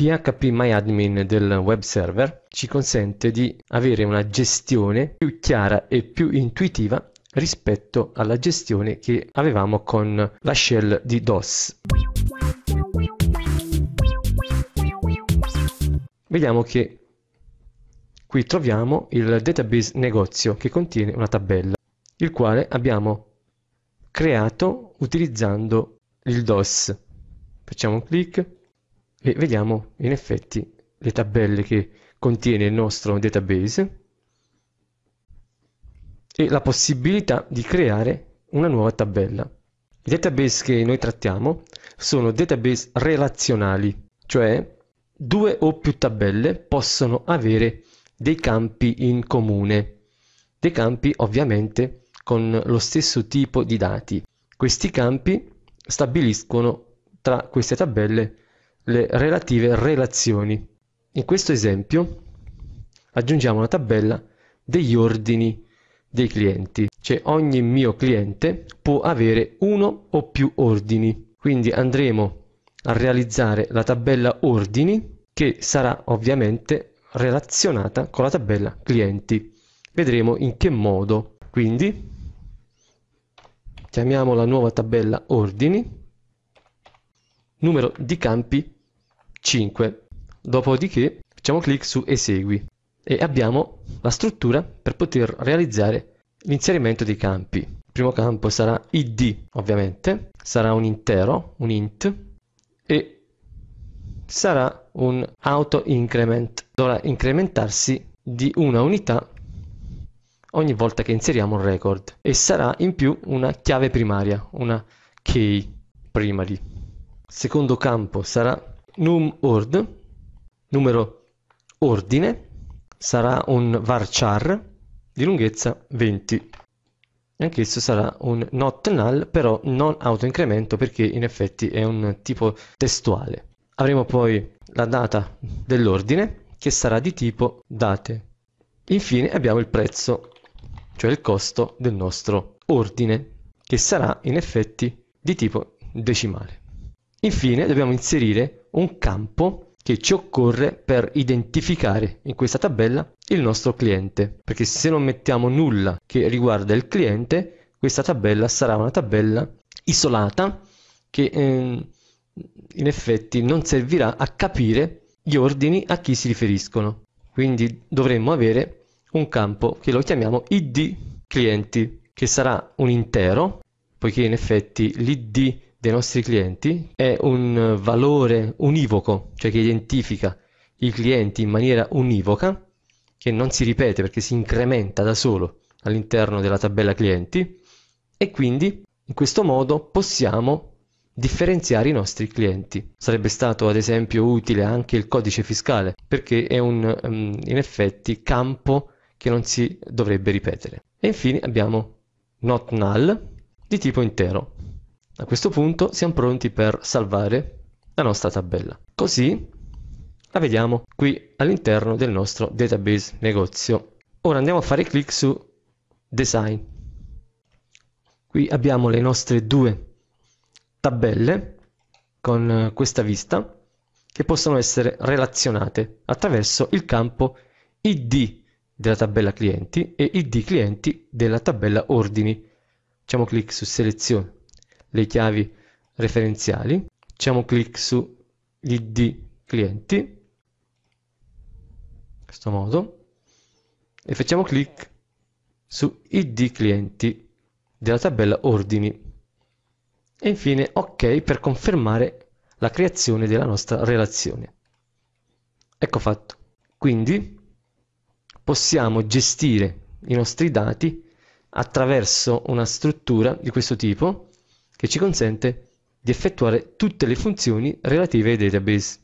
PHP MyAdmin del web server ci consente di avere una gestione più chiara e più intuitiva rispetto alla gestione che avevamo con la shell di DOS. Vediamo che qui troviamo il database negozio che contiene una tabella, il quale abbiamo creato utilizzando il DOS. Facciamo un clic e vediamo in effetti le tabelle che contiene il nostro database e la possibilità di creare una nuova tabella. I database che noi trattiamo sono database relazionali, cioè due o più tabelle possono avere dei campi in comune, dei campi ovviamente con lo stesso tipo di dati. Questi campi stabiliscono tra queste tabelle le relative relazioni. In questo esempio aggiungiamo una tabella degli ordini dei clienti, cioè ogni mio cliente può avere uno o più ordini. Quindi andremo a realizzare la tabella ordini che sarà ovviamente relazionata con la tabella clienti. Vedremo in che modo. Quindi chiamiamo la nuova tabella ordini, numero di campi 5. Dopodiché facciamo clic su Esegui e abbiamo la struttura per poter realizzare l'inserimento dei campi. Il primo campo sarà id, ovviamente, sarà un intero, un int, e sarà un auto increment. Dovrà incrementarsi di una unità ogni volta che inseriamo un record e sarà in più una chiave primaria, una key primary. Il secondo campo sarà num ord, numero ordine, sarà un varchar di lunghezza 20. Anch'esso sarà un not null, però non autoincremento perché in effetti è un tipo testuale. Avremo poi la data dell'ordine che sarà di tipo date. Infine abbiamo il prezzo, cioè il costo del nostro ordine, che sarà in effetti di tipo decimale. Infine dobbiamo inserire un campo che ci occorre per identificare in questa tabella il nostro cliente, perché se non mettiamo nulla che riguarda il cliente, questa tabella sarà una tabella isolata che eh, in effetti non servirà a capire gli ordini a chi si riferiscono. Quindi dovremmo avere un campo che lo chiamiamo id clienti, che sarà un intero, poiché in effetti l'id dei nostri clienti è un valore univoco, cioè che identifica i clienti in maniera univoca, che non si ripete perché si incrementa da solo all'interno della tabella clienti e quindi in questo modo possiamo differenziare i nostri clienti. Sarebbe stato ad esempio utile anche il codice fiscale perché è un ehm, in effetti campo che non si dovrebbe ripetere. E infine abbiamo not null di tipo intero. A questo punto siamo pronti per salvare la nostra tabella. Così la vediamo qui all'interno del nostro database negozio. Ora andiamo a fare clic su Design. Qui abbiamo le nostre due tabelle con eh, questa vista che possono essere relazionate attraverso il campo id della tabella clienti e id clienti della tabella ordini. Facciamo clic su selezione le chiavi referenziali, facciamo clic su id clienti, in questo modo, e facciamo clic su id clienti della tabella ordini e infine ok per confermare la creazione della nostra relazione. Ecco fatto. Quindi possiamo gestire i nostri dati attraverso una struttura di questo tipo che ci consente di effettuare tutte le funzioni relative ai database.